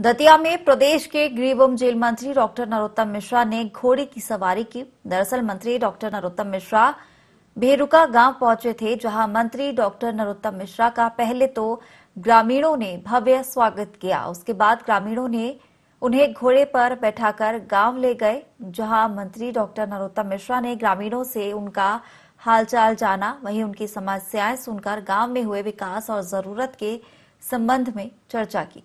दतिया में प्रदेश के गृह एवं जेल मंत्री डॉक्टर नरोत्तम मिश्रा ने घोड़े की सवारी की दरअसल मंत्री डॉक्टर नरोत्तम मिश्रा भेरुका गांव पहुंचे थे जहां मंत्री डॉक्टर नरोत्तम मिश्रा का पहले तो ग्रामीणों ने भव्य स्वागत किया उसके बाद ग्रामीणों ने उन्हें घोड़े पर बैठाकर गांव ले गए जहां मंत्री डॉक्टर नरोत्तम मिश्रा ने ग्रामीणों से उनका हालचाल जाना वहीं उनकी समस्याएं सुनकर गांव में हुए विकास और जरूरत के संबंध में चर्चा की